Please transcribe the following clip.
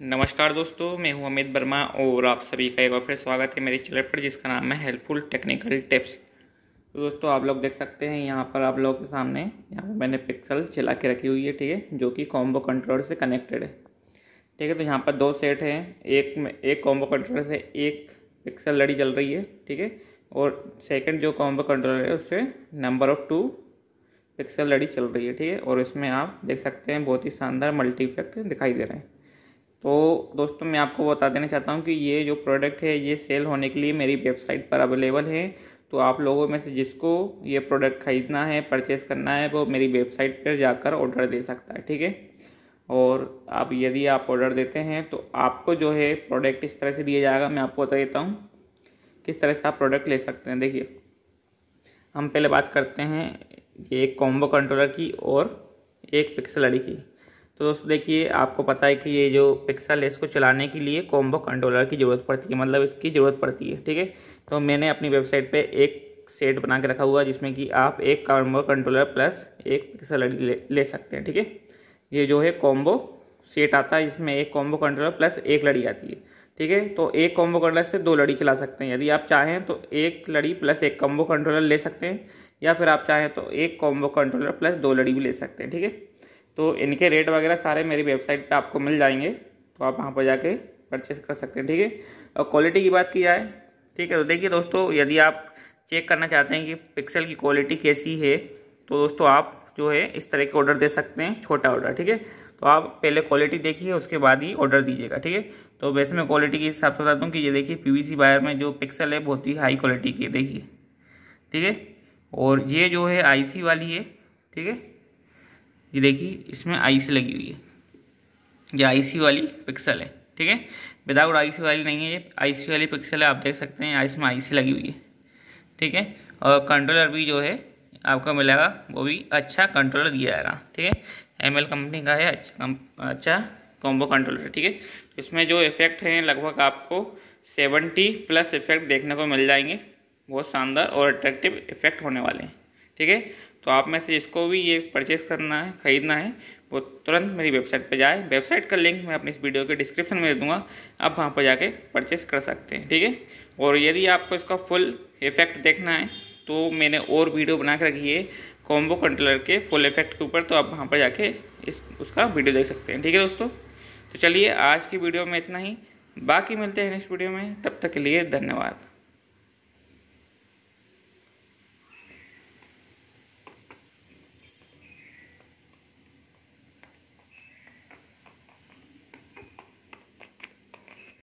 नमस्कार दोस्तों मैं हूं अमित वर्मा और आप सभी का एक बार फिर स्वागत है मेरे चैनल पर जिसका नाम है हेल्पफुल टेक्निकल टिप्स तो दोस्तों आप लोग देख सकते हैं यहाँ पर आप लोगों के सामने यहाँ पर मैंने पिक्सल चला के रखी हुई है ठीक है जो कि कॉम्बो कंट्रोल से कनेक्टेड है ठीक है तो यहाँ पर दो सेट हैं एक में एक कॉम्बो कंट्रोल से एक पिक्सल लड़ी चल रही है ठीक है और सेकेंड जो कॉम्बो कंट्रोलर है उससे नंबर ऑफ टू पिक्सल लड़ी चल रही है ठीक है और इसमें आप देख सकते हैं बहुत ही शानदार मल्टी इफेक्ट दिखाई दे रहे हैं तो दोस्तों मैं आपको बता देना चाहता हूँ कि ये जो प्रोडक्ट है ये सेल होने के लिए मेरी वेबसाइट पर अवेलेबल है तो आप लोगों में से जिसको ये प्रोडक्ट ख़रीदना है परचेस करना है वो मेरी वेबसाइट पर जाकर ऑर्डर दे सकता है ठीक है और आप यदि आप ऑर्डर देते हैं तो आपको जो है प्रोडक्ट इस तरह से दिया जाएगा मैं आपको बता देता हूँ किस तरह से आप प्रोडक्ट ले सकते हैं देखिए हम पहले बात करते हैं ये एक कॉम्बो कंट्रोलर की और एक पिक्सल अड़ी की तो दोस्तों देखिए आपको पता है कि ये जो पिक्सल है इसको चलाने के लिए कॉम्बो कंट्रोलर की ज़रूरत पड़ती है मतलब इसकी ज़रूरत पड़ती है ठीक है तो मैंने अपनी वेबसाइट पे एक सेट बना के रखा हुआ जिसमें कि आप एक कॉम्बो कंट्रोलर प्लस एक पिक्सल ले, ले सकते हैं ठीक है ये जो है कॉम्बो सेट आता है जिसमें एक कॉम्बो कंट्रोलर प्लस एक लड़ी आती है ठीक है तो एक कॉम्बो कंट्रोलर से दो लड़ी चला सकते हैं यदि आप चाहें तो एक लड़ी प्लस एक कॉम्बो कंट्रोलर ले सकते हैं या फिर आप चाहें तो एक कॉम्बो कंट्रोलर प्लस दो लड़ी भी ले सकते हैं ठीक है तो इनके रेट वगैरह सारे मेरी वेबसाइट पे आपको मिल जाएंगे तो आप वहाँ पर जाके परचेस कर सकते हैं ठीक है और क्वालिटी की बात की जाए ठीक है तो देखिए दोस्तों यदि आप चेक करना चाहते हैं कि पिक्सल की क्वालिटी कैसी है तो दोस्तों आप जो है इस तरह के ऑर्डर दे सकते हैं छोटा ऑर्डर ठीक है तो आप पहले क्वालिटी देखिए उसके बाद ही ऑर्डर दीजिएगा ठीक है तो वैसे मैं क्वालिटी के हिसाब से बता दूँ कि ये देखिए पी वायर में जो पिक्सल है बहुत ही हाई क्वालिटी की देखिए ठीक है और ये जो है आईसी वाली है ठीक है ये देखिए इसमें आई सी लगी हुई है ये आई सी वाली पिक्सल है ठीक है विदाउट आई सी वाली नहीं है ये आई सी वाली पिक्सल है आप देख सकते हैं इसमें आई सी लगी हुई है ठीक है और कंट्रोलर भी जो है आपको मिलेगा वो भी अच्छा कंट्रोलर दिया जाएगा ठीक है एम कंपनी का है अच्छा अच्छा कॉम्बो कंट्रोलर ठीक है इसमें जो इफेक्ट हैं लगभग आपको सेवेंटी प्लस इफेक्ट देखने को मिल जाएंगे बहुत शानदार और अट्रैक्टिव इफेक्ट होने वाले हैं ठीक है तो आप में से जिसको भी ये परचेज करना है ख़रीदना है वो तुरंत मेरी वेबसाइट पर जाए वेबसाइट का लिंक मैं अपने इस वीडियो के डिस्क्रिप्शन में दे दूँगा आप वहाँ पर जाके परचेस कर सकते हैं ठीक है और यदि आपको इसका फुल इफेक्ट देखना है तो मैंने और वीडियो बना कर रखी है कॉम्बो कंट्रोलर के फुल इफेक्ट के ऊपर तो आप वहाँ पर जाके इस उसका वीडियो देख सकते हैं ठीक है दोस्तों तो चलिए आज की वीडियो में इतना ही बाकी मिलते हैं नेक्स्ट वीडियो में तब तक के लिए धन्यवाद